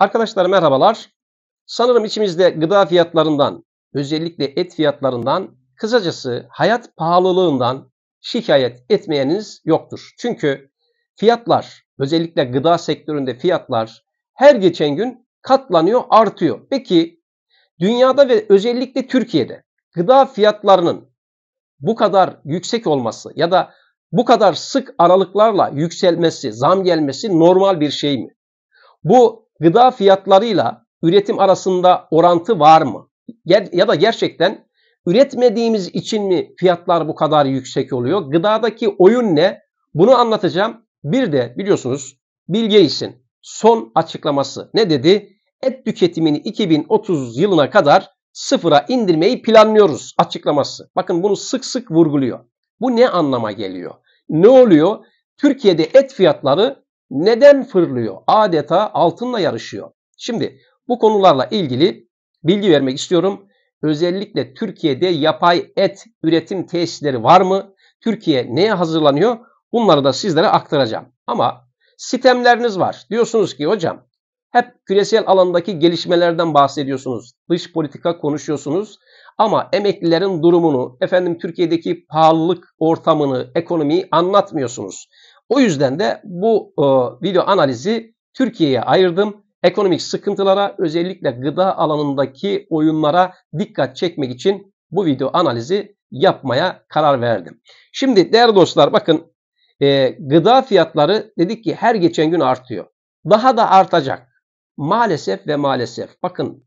Arkadaşlar merhabalar. Sanırım içimizde gıda fiyatlarından, özellikle et fiyatlarından, kısacası hayat pahalılığından şikayet etmeyeniniz yoktur. Çünkü fiyatlar, özellikle gıda sektöründe fiyatlar her geçen gün katlanıyor, artıyor. Peki dünyada ve özellikle Türkiye'de gıda fiyatlarının bu kadar yüksek olması ya da bu kadar sık aralıklarla yükselmesi, zam gelmesi normal bir şey mi? Bu gıda fiyatlarıyla üretim arasında orantı var mı? Ya da gerçekten üretmediğimiz için mi fiyatlar bu kadar yüksek oluyor? Gıdadaki oyun ne? Bunu anlatacağım. Bir de biliyorsunuz Bill Gates'in son açıklaması ne dedi? Et tüketimini 2030 yılına kadar sıfıra indirmeyi planlıyoruz açıklaması. Bakın bunu sık sık vurguluyor. Bu ne anlama geliyor? Ne oluyor? Türkiye'de et fiyatları neden fırlıyor? Adeta altınla yarışıyor. Şimdi bu konularla ilgili bilgi vermek istiyorum. Özellikle Türkiye'de yapay et üretim tesisleri var mı? Türkiye neye hazırlanıyor? Bunları da sizlere aktaracağım. Ama sistemleriniz var. Diyorsunuz ki hocam hep küresel alandaki gelişmelerden bahsediyorsunuz. Dış politika konuşuyorsunuz. Ama emeklilerin durumunu, efendim Türkiye'deki pahalılık ortamını, ekonomiyi anlatmıyorsunuz. O yüzden de bu e, video analizi Türkiye'ye ayırdım. Ekonomik sıkıntılara özellikle gıda alanındaki oyunlara dikkat çekmek için bu video analizi yapmaya karar verdim. Şimdi değerli dostlar bakın e, gıda fiyatları dedik ki her geçen gün artıyor. Daha da artacak. Maalesef ve maalesef bakın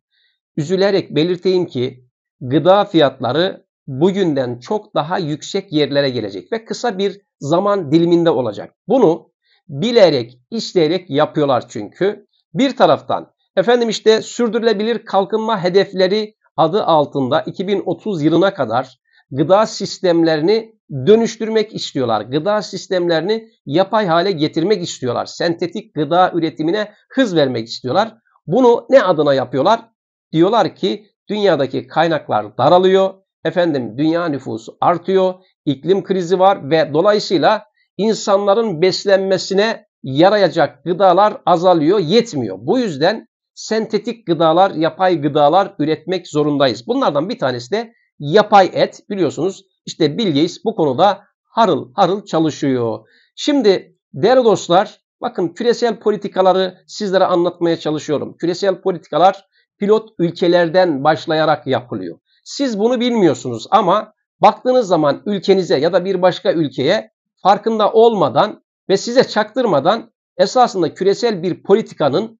üzülerek belirteyim ki gıda fiyatları bugünden çok daha yüksek yerlere gelecek ve kısa bir zaman diliminde olacak. Bunu bilerek, isteyerek yapıyorlar çünkü. Bir taraftan efendim işte sürdürülebilir kalkınma hedefleri adı altında 2030 yılına kadar gıda sistemlerini dönüştürmek istiyorlar. Gıda sistemlerini yapay hale getirmek istiyorlar. Sentetik gıda üretimine hız vermek istiyorlar. Bunu ne adına yapıyorlar? Diyorlar ki dünyadaki kaynaklar daralıyor efendim dünya nüfusu artıyor, iklim krizi var ve dolayısıyla insanların beslenmesine yarayacak gıdalar azalıyor, yetmiyor. Bu yüzden sentetik gıdalar, yapay gıdalar üretmek zorundayız. Bunlardan bir tanesi de yapay et. Biliyorsunuz işte Bill Gates bu konuda harıl harıl çalışıyor. Şimdi değerli dostlar bakın küresel politikaları sizlere anlatmaya çalışıyorum. Küresel politikalar pilot ülkelerden başlayarak yapılıyor. Siz bunu bilmiyorsunuz ama baktığınız zaman ülkenize ya da bir başka ülkeye farkında olmadan ve size çaktırmadan esasında küresel bir politikanın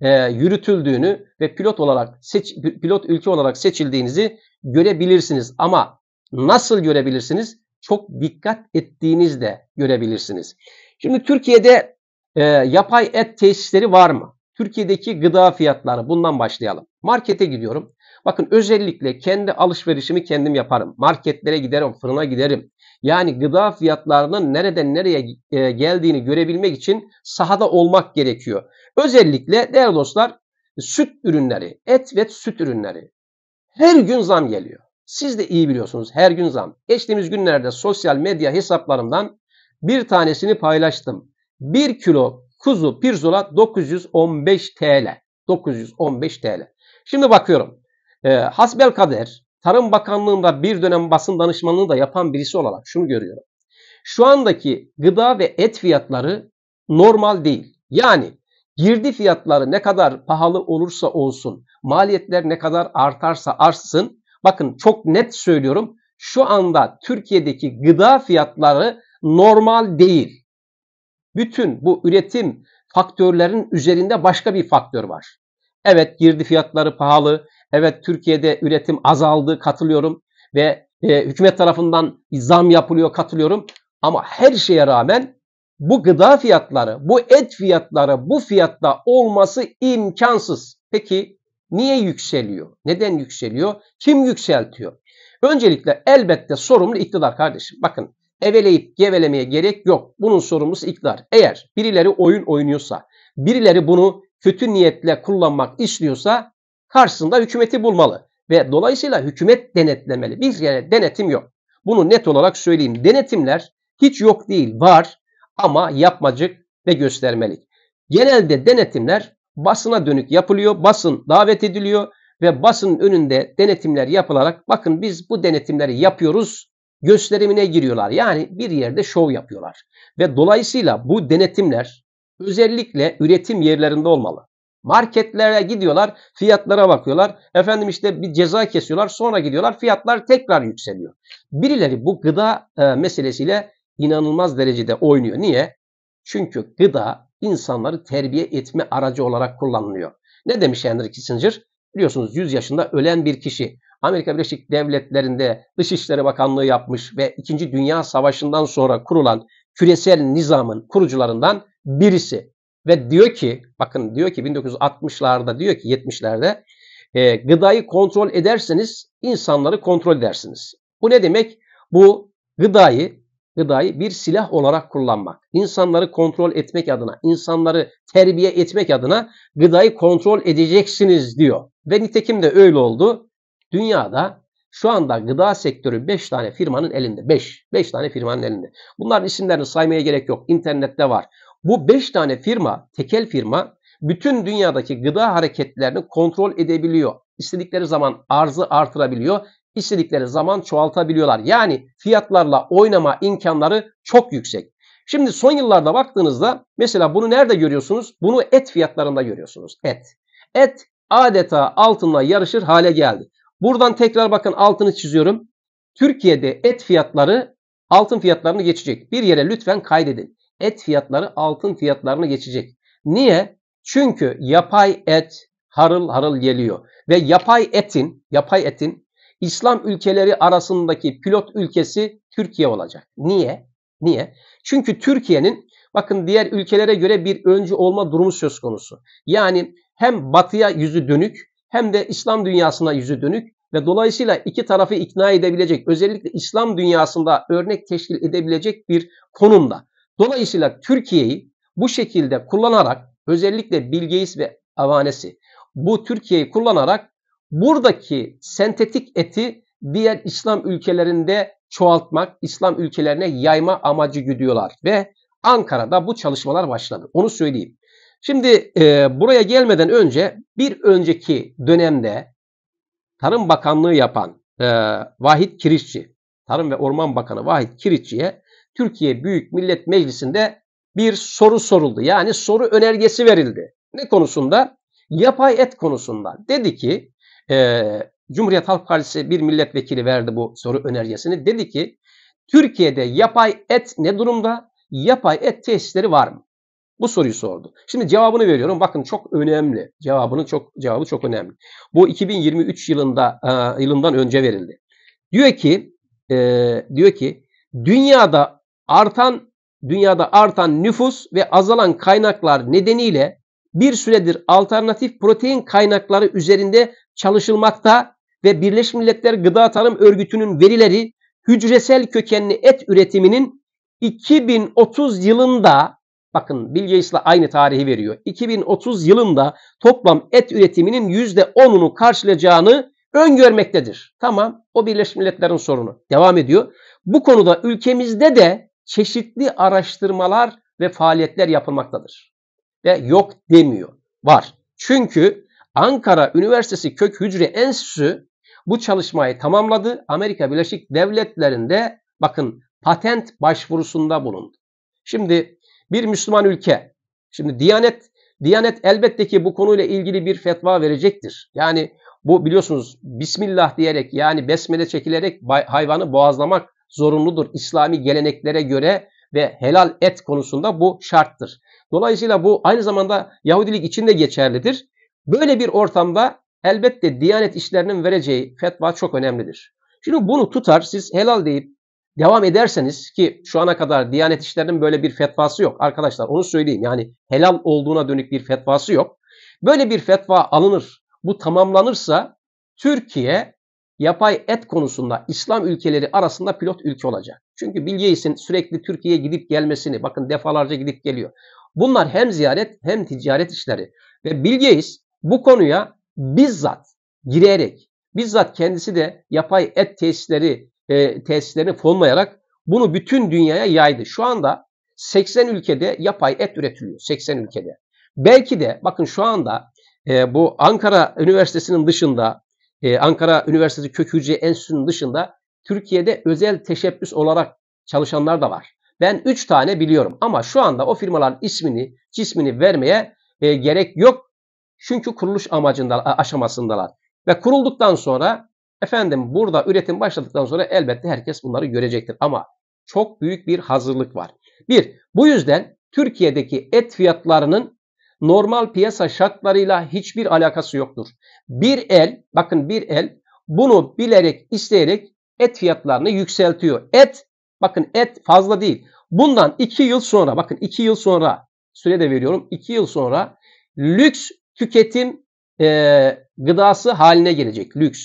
e, yürütüldüğünü ve pilot olarak seç, pilot ülke olarak seçildiğinizi görebilirsiniz. Ama nasıl görebilirsiniz? Çok dikkat ettiğinizde görebilirsiniz. Şimdi Türkiye'de e, yapay et tesisleri var mı? Türkiye'deki gıda fiyatları bundan başlayalım. Markete gidiyorum. Bakın özellikle kendi alışverişimi kendim yaparım. Marketlere giderim, fırına giderim. Yani gıda fiyatlarının nereden nereye e, geldiğini görebilmek için sahada olmak gerekiyor. Özellikle değerli dostlar süt ürünleri, et ve süt ürünleri her gün zam geliyor. Siz de iyi biliyorsunuz her gün zam. Geçtiğimiz günlerde sosyal medya hesaplarımdan bir tanesini paylaştım. 1 kilo kuzu pirzola 915 TL. 915 TL. Şimdi bakıyorum. E, ee, hasbel kader Tarım Bakanlığı'nda bir dönem basın danışmanlığı da yapan birisi olarak şunu görüyorum. Şu andaki gıda ve et fiyatları normal değil. Yani girdi fiyatları ne kadar pahalı olursa olsun, maliyetler ne kadar artarsa artsın. Bakın çok net söylüyorum. Şu anda Türkiye'deki gıda fiyatları normal değil. Bütün bu üretim faktörlerin üzerinde başka bir faktör var. Evet girdi fiyatları pahalı, Evet Türkiye'de üretim azaldı katılıyorum ve e, hükümet tarafından zam yapılıyor katılıyorum. Ama her şeye rağmen bu gıda fiyatları, bu et fiyatları bu fiyatta olması imkansız. Peki niye yükseliyor? Neden yükseliyor? Kim yükseltiyor? Öncelikle elbette sorumlu iktidar kardeşim. Bakın eveleyip gevelemeye gerek yok. Bunun sorumlusu iktidar. Eğer birileri oyun oynuyorsa, birileri bunu kötü niyetle kullanmak istiyorsa karşısında hükümeti bulmalı ve dolayısıyla hükümet denetlemeli. Biz yani denetim yok. Bunu net olarak söyleyeyim. Denetimler hiç yok değil, var ama yapmacık ve göstermelik. Genelde denetimler basına dönük yapılıyor. Basın davet ediliyor ve basın önünde denetimler yapılarak bakın biz bu denetimleri yapıyoruz gösterimine giriyorlar. Yani bir yerde şov yapıyorlar. Ve dolayısıyla bu denetimler özellikle üretim yerlerinde olmalı. Marketlere gidiyorlar, fiyatlara bakıyorlar. Efendim işte bir ceza kesiyorlar, sonra gidiyorlar, fiyatlar tekrar yükseliyor. Birileri bu gıda e, meselesiyle inanılmaz derecede oynuyor. Niye? Çünkü gıda insanları terbiye etme aracı olarak kullanılıyor. Ne demiş Henry Kissinger? Biliyorsunuz 100 yaşında ölen bir kişi. Amerika Birleşik Devletleri'nde Dışişleri Bakanlığı yapmış ve 2. Dünya Savaşı'ndan sonra kurulan küresel nizamın kurucularından birisi. Ve diyor ki bakın diyor ki 1960'larda diyor ki 70'lerde e, gıdayı kontrol ederseniz insanları kontrol edersiniz. Bu ne demek? Bu gıdayı gıdayı bir silah olarak kullanmak, insanları kontrol etmek adına, insanları terbiye etmek adına gıdayı kontrol edeceksiniz diyor. Ve nitekim de öyle oldu. Dünyada şu anda gıda sektörü 5 tane firmanın elinde. 5. 5 tane firmanın elinde. Bunların isimlerini saymaya gerek yok. İnternette var. Bu 5 tane firma, tekel firma bütün dünyadaki gıda hareketlerini kontrol edebiliyor. İstedikleri zaman arzı artırabiliyor, istedikleri zaman çoğaltabiliyorlar. Yani fiyatlarla oynama imkanları çok yüksek. Şimdi son yıllarda baktığınızda mesela bunu nerede görüyorsunuz? Bunu et fiyatlarında görüyorsunuz. Et. Et adeta altınla yarışır hale geldi. Buradan tekrar bakın altını çiziyorum. Türkiye'de et fiyatları altın fiyatlarını geçecek. Bir yere lütfen kaydedin et fiyatları altın fiyatlarına geçecek. Niye? Çünkü yapay et harıl harıl geliyor ve yapay etin yapay etin İslam ülkeleri arasındaki pilot ülkesi Türkiye olacak. Niye? Niye? Çünkü Türkiye'nin bakın diğer ülkelere göre bir öncü olma durumu söz konusu. Yani hem batıya yüzü dönük hem de İslam dünyasına yüzü dönük ve dolayısıyla iki tarafı ikna edebilecek özellikle İslam dünyasında örnek teşkil edebilecek bir konumda. Dolayısıyla Türkiye'yi bu şekilde kullanarak özellikle Bill Gates ve avanesi bu Türkiye'yi kullanarak buradaki sentetik eti diğer İslam ülkelerinde çoğaltmak, İslam ülkelerine yayma amacı güdüyorlar ve Ankara'da bu çalışmalar başladı. Onu söyleyeyim. Şimdi e, buraya gelmeden önce bir önceki dönemde Tarım Bakanlığı yapan e, Vahit Kirişçi, Tarım ve Orman Bakanı Vahit Kirişçi'ye Türkiye Büyük Millet Meclisi'nde bir soru soruldu. Yani soru önergesi verildi. Ne konusunda? Yapay et konusunda. Dedi ki e, Cumhuriyet Halk Partisi bir milletvekili verdi bu soru önergesini. Dedi ki Türkiye'de yapay et ne durumda? Yapay et tesisleri var mı? Bu soruyu sordu. Şimdi cevabını veriyorum. Bakın çok önemli. Cevabını çok cevabı çok önemli. Bu 2023 yılında e, yılından önce verildi. Diyor ki e, diyor ki dünyada artan dünyada artan nüfus ve azalan kaynaklar nedeniyle bir süredir alternatif protein kaynakları üzerinde çalışılmakta ve Birleşmiş Milletler Gıda Tarım Örgütü'nün verileri hücresel kökenli et üretiminin 2030 yılında bakın Bill Gates'la aynı tarihi veriyor. 2030 yılında toplam et üretiminin %10'unu karşılayacağını öngörmektedir. Tamam o Birleşmiş Milletler'in sorunu. Devam ediyor. Bu konuda ülkemizde de çeşitli araştırmalar ve faaliyetler yapılmaktadır. Ve yok demiyor. Var. Çünkü Ankara Üniversitesi Kök Hücre Enstitüsü bu çalışmayı tamamladı. Amerika Birleşik Devletleri'nde bakın patent başvurusunda bulundu. Şimdi bir Müslüman ülke, şimdi Diyanet Diyanet elbette ki bu konuyla ilgili bir fetva verecektir. Yani bu biliyorsunuz Bismillah diyerek yani besmele çekilerek hayvanı boğazlamak zorunludur. İslami geleneklere göre ve helal et konusunda bu şarttır. Dolayısıyla bu aynı zamanda Yahudilik için de geçerlidir. Böyle bir ortamda elbette Diyanet işlerinin vereceği fetva çok önemlidir. Şimdi bunu tutar siz helal deyip devam ederseniz ki şu ana kadar Diyanet işlerinin böyle bir fetvası yok. Arkadaşlar onu söyleyeyim yani helal olduğuna dönük bir fetvası yok. Böyle bir fetva alınır. Bu tamamlanırsa Türkiye yapay et konusunda İslam ülkeleri arasında pilot ülke olacak. Çünkü Bill Gates'in sürekli Türkiye'ye gidip gelmesini bakın defalarca gidip geliyor. Bunlar hem ziyaret hem ticaret işleri ve Bill Gates bu konuya bizzat girerek bizzat kendisi de yapay et tesisleri e, tesislerini fonlayarak bunu bütün dünyaya yaydı. Şu anda 80 ülkede yapay et üretiliyor. 80 ülkede. Belki de bakın şu anda e, bu Ankara Üniversitesi'nin dışında ee, Ankara Üniversitesi Kök Hücre Enstitüsü'nün dışında Türkiye'de özel teşebbüs olarak çalışanlar da var. Ben 3 tane biliyorum ama şu anda o firmaların ismini, cismini vermeye e, gerek yok. Çünkü kuruluş amacında aşamasındalar. Ve kurulduktan sonra efendim burada üretim başladıktan sonra elbette herkes bunları görecektir ama çok büyük bir hazırlık var. Bir, bu yüzden Türkiye'deki et fiyatlarının normal piyasa şartlarıyla hiçbir alakası yoktur. Bir el, bakın bir el bunu bilerek, isteyerek et fiyatlarını yükseltiyor. Et, bakın et fazla değil. Bundan 2 yıl sonra, bakın 2 yıl sonra süre de veriyorum. 2 yıl sonra lüks tüketim e, gıdası haline gelecek. Lüks.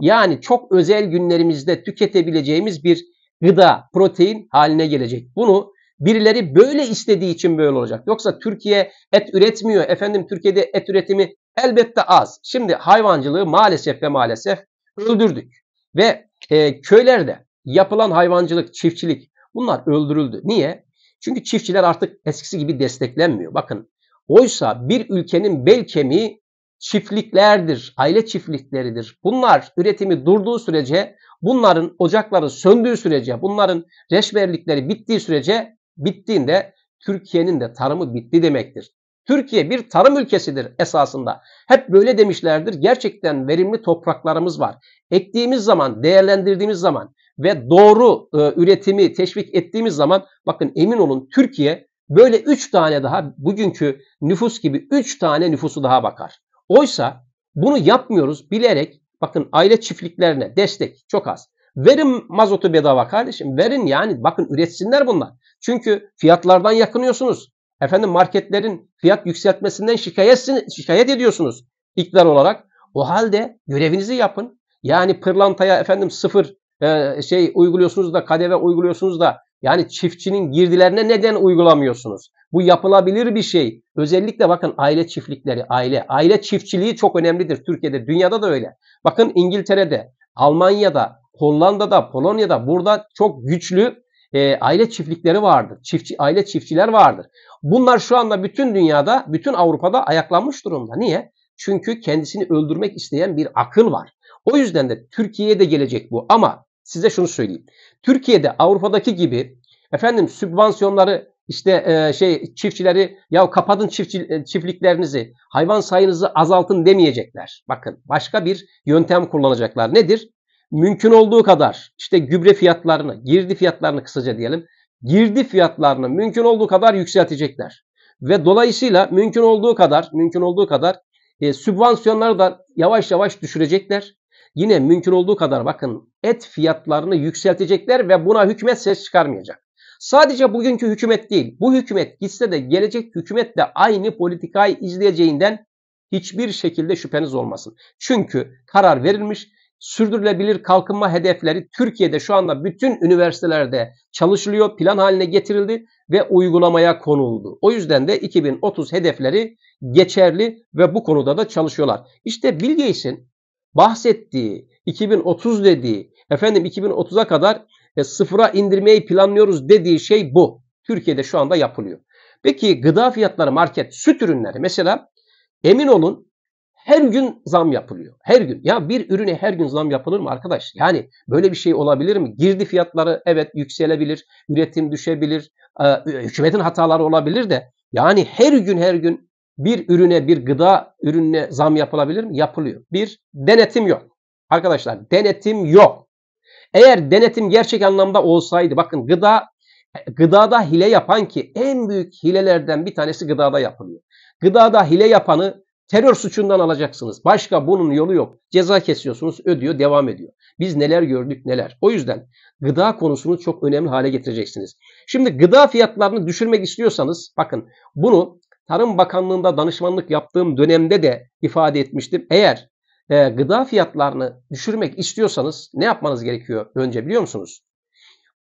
Yani çok özel günlerimizde tüketebileceğimiz bir gıda, protein haline gelecek. Bunu Birileri böyle istediği için böyle olacak. Yoksa Türkiye et üretmiyor. Efendim Türkiye'de et üretimi elbette az. Şimdi hayvancılığı maalesef ve maalesef öldürdük. Ve e, köylerde yapılan hayvancılık, çiftçilik bunlar öldürüldü. Niye? Çünkü çiftçiler artık eskisi gibi desteklenmiyor. Bakın oysa bir ülkenin bel kemiği çiftliklerdir, aile çiftlikleridir. Bunlar üretimi durduğu sürece, bunların ocakları söndüğü sürece, bunların reşverlikleri bittiği sürece bittiğinde Türkiye'nin de tarımı bitti demektir. Türkiye bir tarım ülkesidir esasında. Hep böyle demişlerdir. Gerçekten verimli topraklarımız var. Ektiğimiz zaman, değerlendirdiğimiz zaman ve doğru e, üretimi teşvik ettiğimiz zaman bakın emin olun Türkiye böyle 3 tane daha bugünkü nüfus gibi 3 tane nüfusu daha bakar. Oysa bunu yapmıyoruz bilerek bakın aile çiftliklerine destek çok az. Verin mazotu bedava kardeşim. Verin yani bakın üretsinler bunlar. Çünkü fiyatlardan yakınıyorsunuz. Efendim marketlerin fiyat yükseltmesinden şikayet, ediyorsunuz iktidar olarak. O halde görevinizi yapın. Yani pırlantaya efendim sıfır e, şey uyguluyorsunuz da kadeve uyguluyorsunuz da yani çiftçinin girdilerine neden uygulamıyorsunuz? Bu yapılabilir bir şey. Özellikle bakın aile çiftlikleri, aile. Aile çiftçiliği çok önemlidir Türkiye'de, dünyada da öyle. Bakın İngiltere'de, Almanya'da, Hollanda'da, Polonya'da burada çok güçlü e, aile çiftlikleri vardır. Çiftçi, aile çiftçiler vardır. Bunlar şu anda bütün dünyada, bütün Avrupa'da ayaklanmış durumda. Niye? Çünkü kendisini öldürmek isteyen bir akıl var. O yüzden de Türkiye'ye de gelecek bu. Ama size şunu söyleyeyim. Türkiye'de Avrupa'daki gibi efendim sübvansiyonları işte e, şey çiftçileri ya kapatın çiftçi, e, çiftliklerinizi, hayvan sayınızı azaltın demeyecekler. Bakın başka bir yöntem kullanacaklar. Nedir? mümkün olduğu kadar işte gübre fiyatlarını, girdi fiyatlarını kısaca diyelim, girdi fiyatlarını mümkün olduğu kadar yükseltecekler. Ve dolayısıyla mümkün olduğu kadar, mümkün olduğu kadar e, sübvansiyonları da yavaş yavaş düşürecekler. Yine mümkün olduğu kadar bakın et fiyatlarını yükseltecekler ve buna hükümet ses çıkarmayacak. Sadece bugünkü hükümet değil, bu hükümet gitse de gelecek hükümet de aynı politikayı izleyeceğinden hiçbir şekilde şüpheniz olmasın. Çünkü karar verilmiş sürdürülebilir kalkınma hedefleri Türkiye'de şu anda bütün üniversitelerde çalışılıyor, plan haline getirildi ve uygulamaya konuldu. O yüzden de 2030 hedefleri geçerli ve bu konuda da çalışıyorlar. İşte Bill Gates'in bahsettiği, 2030 dediği, efendim 2030'a kadar e, sıfıra indirmeyi planlıyoruz dediği şey bu. Türkiye'de şu anda yapılıyor. Peki gıda fiyatları market süt ürünleri mesela emin olun her gün zam yapılıyor. Her gün. Ya bir ürüne her gün zam yapılır mı arkadaş? Yani böyle bir şey olabilir mi? Girdi fiyatları evet yükselebilir, üretim düşebilir, e, hükümetin hataları olabilir de yani her gün her gün bir ürüne, bir gıda ürününe zam yapılabilir mi? Yapılıyor. Bir, denetim yok. Arkadaşlar denetim yok. Eğer denetim gerçek anlamda olsaydı bakın gıda gıdada hile yapan ki en büyük hilelerden bir tanesi gıdada yapılıyor. Gıdada hile yapanı Terör suçundan alacaksınız. Başka bunun yolu yok. Ceza kesiyorsunuz, ödüyor, devam ediyor. Biz neler gördük neler. O yüzden gıda konusunu çok önemli hale getireceksiniz. Şimdi gıda fiyatlarını düşürmek istiyorsanız bakın bunu Tarım Bakanlığı'nda danışmanlık yaptığım dönemde de ifade etmiştim. Eğer e, gıda fiyatlarını düşürmek istiyorsanız ne yapmanız gerekiyor önce biliyor musunuz?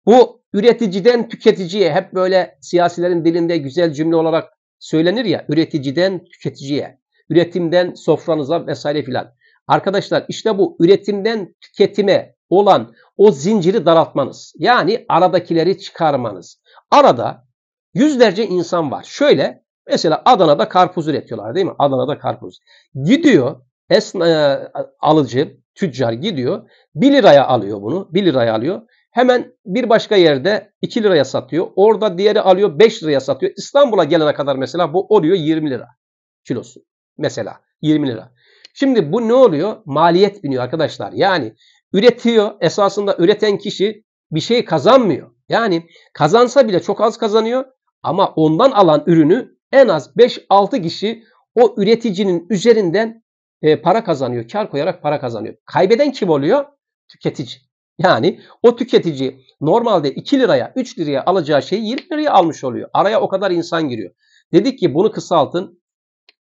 Bu üreticiden tüketiciye hep böyle siyasilerin dilinde güzel cümle olarak söylenir ya üreticiden tüketiciye üretimden sofranıza vesaire filan. Arkadaşlar işte bu üretimden tüketime olan o zinciri daraltmanız. Yani aradakileri çıkarmanız. Arada yüzlerce insan var. Şöyle mesela Adana'da karpuz üretiyorlar değil mi? Adana'da karpuz. Gidiyor esna, e, alıcı, tüccar gidiyor. 1 liraya alıyor bunu. 1 liraya alıyor. Hemen bir başka yerde 2 liraya satıyor. Orada diğeri alıyor 5 liraya satıyor. İstanbul'a gelene kadar mesela bu oluyor 20 lira kilosu mesela 20 lira. Şimdi bu ne oluyor? Maliyet biniyor arkadaşlar. Yani üretiyor esasında üreten kişi bir şey kazanmıyor. Yani kazansa bile çok az kazanıyor ama ondan alan ürünü en az 5-6 kişi o üreticinin üzerinden e, para kazanıyor. Kar koyarak para kazanıyor. Kaybeden kim oluyor? Tüketici. Yani o tüketici normalde 2 liraya 3 liraya alacağı şeyi 20 liraya almış oluyor. Araya o kadar insan giriyor. Dedik ki bunu kısaltın.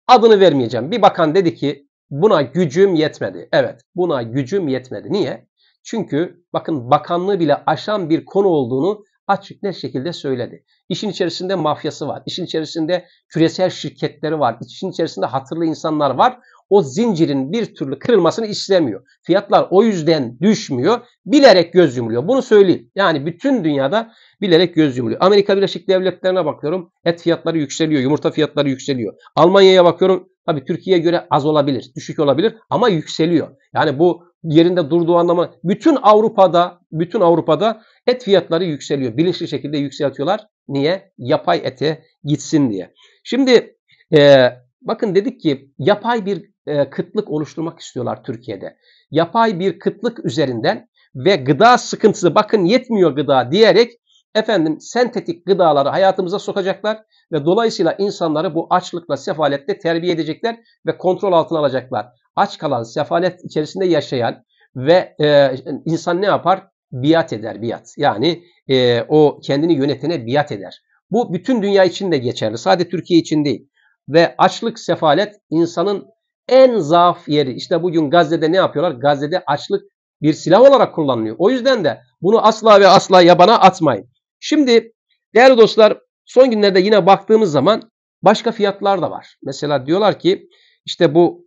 Adını vermeyeceğim. Bir bakan dedi ki buna gücüm yetmedi. Evet buna gücüm yetmedi. Niye? Çünkü bakın bakanlığı bile aşan bir konu olduğunu açık net şekilde söyledi. İşin içerisinde mafyası var, işin içerisinde küresel şirketleri var, işin içerisinde hatırlı insanlar var o zincirin bir türlü kırılmasını istemiyor. Fiyatlar o yüzden düşmüyor. Bilerek göz yumuluyor. Bunu söyleyeyim. Yani bütün dünyada bilerek göz yumuluyor. Amerika Birleşik Devletleri'ne bakıyorum. Et fiyatları yükseliyor. Yumurta fiyatları yükseliyor. Almanya'ya bakıyorum. Tabii Türkiye'ye göre az olabilir, düşük olabilir ama yükseliyor. Yani bu yerinde durduğu anlamı bütün Avrupa'da bütün Avrupa'da et fiyatları yükseliyor. Bilinçli şekilde yükseltiyorlar. Niye? Yapay ete gitsin diye. Şimdi e, bakın dedik ki yapay bir e, kıtlık oluşturmak istiyorlar Türkiye'de. Yapay bir kıtlık üzerinden ve gıda sıkıntısı bakın yetmiyor gıda diyerek efendim sentetik gıdaları hayatımıza sokacaklar ve dolayısıyla insanları bu açlıkla sefalette terbiye edecekler ve kontrol altına alacaklar. Aç kalan, sefalet içerisinde yaşayan ve e, insan ne yapar? Biat eder, biat. Yani e, o kendini yönetene biat eder. Bu bütün dünya için de geçerli. Sadece Türkiye için değil. Ve açlık, sefalet insanın en zaaf yeri. İşte bugün Gazze'de ne yapıyorlar? Gazze'de açlık bir silah olarak kullanılıyor. O yüzden de bunu asla ve asla yabana atmayın. Şimdi değerli dostlar son günlerde yine baktığımız zaman başka fiyatlar da var. Mesela diyorlar ki işte bu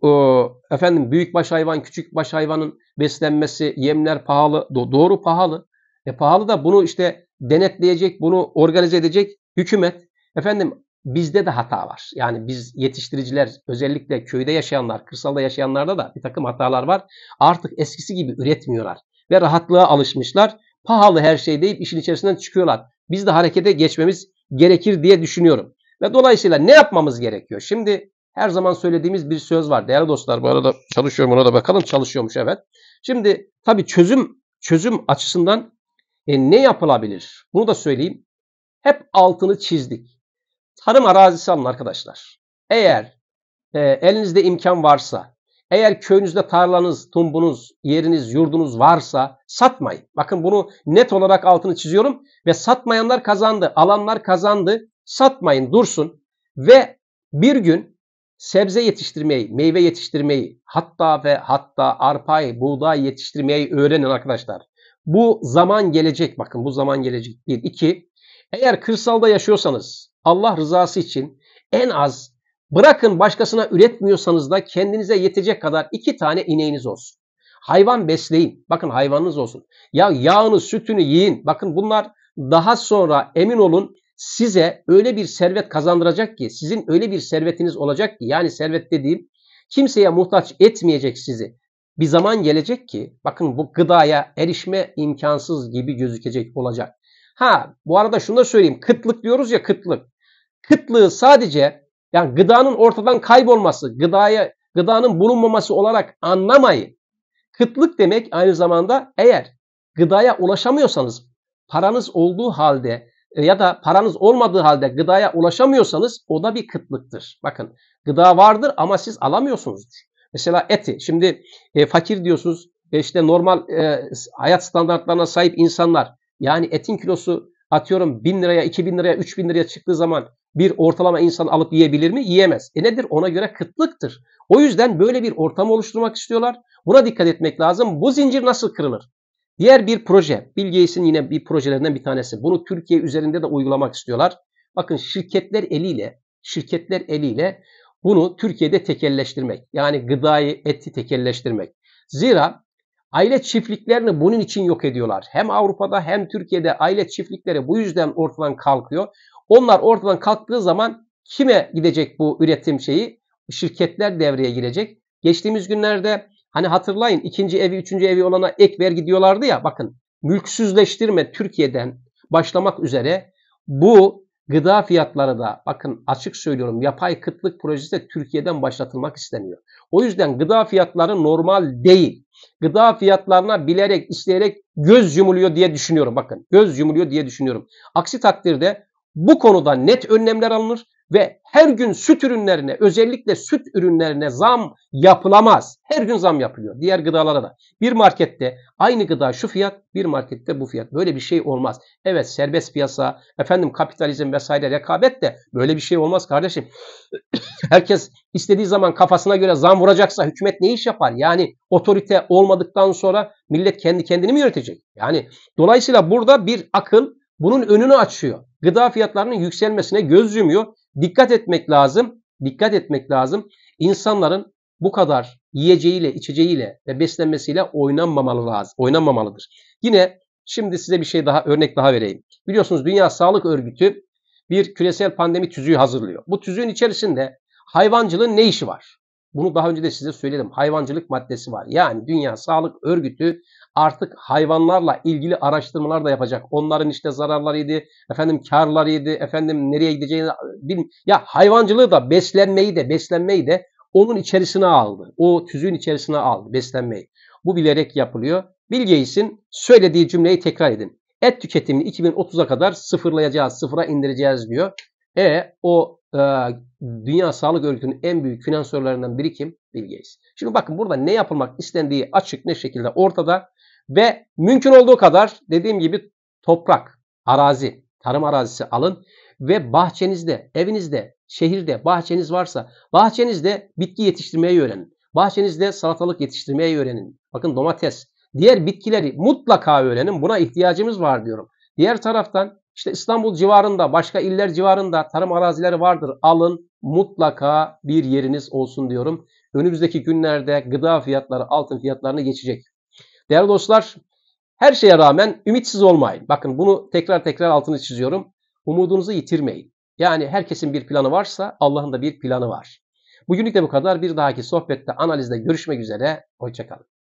e, efendim büyük baş hayvan, küçük baş hayvanın beslenmesi, yemler pahalı. doğru pahalı. E pahalı da bunu işte denetleyecek, bunu organize edecek hükümet. Efendim bizde de hata var. Yani biz yetiştiriciler özellikle köyde yaşayanlar, kırsalda yaşayanlarda da bir takım hatalar var. Artık eskisi gibi üretmiyorlar ve rahatlığa alışmışlar. Pahalı her şey deyip işin içerisinden çıkıyorlar. Biz de harekete geçmemiz gerekir diye düşünüyorum. Ve dolayısıyla ne yapmamız gerekiyor? Şimdi her zaman söylediğimiz bir söz var. Değerli dostlar bu arada çalışıyorum ona da bakalım. Çalışıyormuş evet. Şimdi tabii çözüm çözüm açısından e, ne yapılabilir? Bunu da söyleyeyim. Hep altını çizdik. Tarım arazisi alın arkadaşlar. Eğer e, elinizde imkan varsa, eğer köyünüzde tarlanız, tumbunuz, yeriniz, yurdunuz varsa satmayın. Bakın bunu net olarak altını çiziyorum ve satmayanlar kazandı, alanlar kazandı. Satmayın, dursun ve bir gün sebze yetiştirmeyi, meyve yetiştirmeyi, hatta ve hatta arpayı, buğday yetiştirmeyi öğrenin arkadaşlar. Bu zaman gelecek. Bakın bu zaman gelecek. Bir, iki. Eğer kırsalda yaşıyorsanız Allah rızası için en az bırakın başkasına üretmiyorsanız da kendinize yetecek kadar iki tane ineğiniz olsun. Hayvan besleyin. Bakın hayvanınız olsun. Ya yağını, sütünü yiyin. Bakın bunlar daha sonra emin olun size öyle bir servet kazandıracak ki, sizin öyle bir servetiniz olacak ki, yani servet dediğim kimseye muhtaç etmeyecek sizi. Bir zaman gelecek ki, bakın bu gıdaya erişme imkansız gibi gözükecek olacak. Ha bu arada şunu da söyleyeyim. Kıtlık diyoruz ya kıtlık. Kıtlığı sadece yani gıdanın ortadan kaybolması, gıdaya gıdanın bulunmaması olarak anlamayın. Kıtlık demek aynı zamanda eğer gıdaya ulaşamıyorsanız, paranız olduğu halde e, ya da paranız olmadığı halde gıdaya ulaşamıyorsanız o da bir kıtlıktır. Bakın gıda vardır ama siz alamıyorsunuzdur. Mesela eti. Şimdi e, fakir diyorsunuz. E, işte normal e, hayat standartlarına sahip insanlar yani etin kilosu atıyorum 1000 liraya, 2000 liraya, 3000 liraya çıktığı zaman bir ortalama insan alıp yiyebilir mi? Yiyemez. E nedir? Ona göre kıtlıktır. O yüzden böyle bir ortam oluşturmak istiyorlar. Buna dikkat etmek lazım. Bu zincir nasıl kırılır? Diğer bir proje, Bill Gates'in yine bir projelerinden bir tanesi. Bunu Türkiye üzerinde de uygulamak istiyorlar. Bakın şirketler eliyle, şirketler eliyle bunu Türkiye'de tekelleştirmek. Yani gıdayı, eti tekelleştirmek. Zira Aile çiftliklerini bunun için yok ediyorlar. Hem Avrupa'da hem Türkiye'de aile çiftlikleri bu yüzden ortadan kalkıyor. Onlar ortadan kalktığı zaman kime gidecek bu üretim şeyi? Şirketler devreye girecek. Geçtiğimiz günlerde hani hatırlayın ikinci evi, üçüncü evi olana ek vergi diyorlardı ya bakın mülksüzleştirme Türkiye'den başlamak üzere bu Gıda fiyatları da bakın açık söylüyorum yapay kıtlık projesi de Türkiye'den başlatılmak isteniyor. O yüzden gıda fiyatları normal değil. Gıda fiyatlarına bilerek, isteyerek göz yumuluyor diye düşünüyorum. Bakın göz yumuluyor diye düşünüyorum. Aksi takdirde bu konuda net önlemler alınır ve her gün süt ürünlerine özellikle süt ürünlerine zam yapılamaz. Her gün zam yapılıyor diğer gıdalara da. Bir markette aynı gıda şu fiyat bir markette bu fiyat. Böyle bir şey olmaz. Evet serbest piyasa efendim kapitalizm vesaire rekabet de böyle bir şey olmaz kardeşim. Herkes istediği zaman kafasına göre zam vuracaksa hükümet ne iş yapar? Yani otorite olmadıktan sonra millet kendi kendini mi yönetecek? Yani dolayısıyla burada bir akıl bunun önünü açıyor. Gıda fiyatlarının yükselmesine göz yumuyor dikkat etmek lazım. Dikkat etmek lazım. İnsanların bu kadar yiyeceğiyle, içeceğiyle ve beslenmesiyle oynanmamalı lazım. Oynanmamalıdır. Yine şimdi size bir şey daha örnek daha vereyim. Biliyorsunuz Dünya Sağlık Örgütü bir küresel pandemi tüzüğü hazırlıyor. Bu tüzüğün içerisinde hayvancılığın ne işi var? Bunu daha önce de size söyledim. Hayvancılık maddesi var. Yani Dünya Sağlık Örgütü artık hayvanlarla ilgili araştırmalar da yapacak. Onların işte zararlarıydı, efendim karlarıydı, efendim nereye gideceğini bilmiyorum. Ya hayvancılığı da beslenmeyi de beslenmeyi de onun içerisine aldı. O tüzüğün içerisine aldı beslenmeyi. Bu bilerek yapılıyor. Bilgeysin. söylediği cümleyi tekrar edin. Et tüketimini 2030'a kadar sıfırlayacağız, sıfıra indireceğiz diyor. E o e, Dünya Sağlık Örgütü'nün en büyük finansörlerinden biri kim? Bill Gates. Şimdi bakın burada ne yapılmak istendiği açık ne şekilde ortada. Ve mümkün olduğu kadar dediğim gibi toprak, arazi, tarım arazisi alın ve bahçenizde, evinizde, şehirde bahçeniz varsa bahçenizde bitki yetiştirmeyi öğrenin. Bahçenizde salatalık yetiştirmeyi öğrenin. Bakın domates, diğer bitkileri mutlaka öğrenin. Buna ihtiyacımız var diyorum. Diğer taraftan işte İstanbul civarında, başka iller civarında tarım arazileri vardır. Alın mutlaka bir yeriniz olsun diyorum. Önümüzdeki günlerde gıda fiyatları altın fiyatlarını geçecek. Değerli dostlar, her şeye rağmen ümitsiz olmayın. Bakın bunu tekrar tekrar altını çiziyorum. Umudunuzu yitirmeyin. Yani herkesin bir planı varsa Allah'ın da bir planı var. Bugünlük de bu kadar. Bir dahaki sohbette, analizde görüşmek üzere. Hoşçakalın.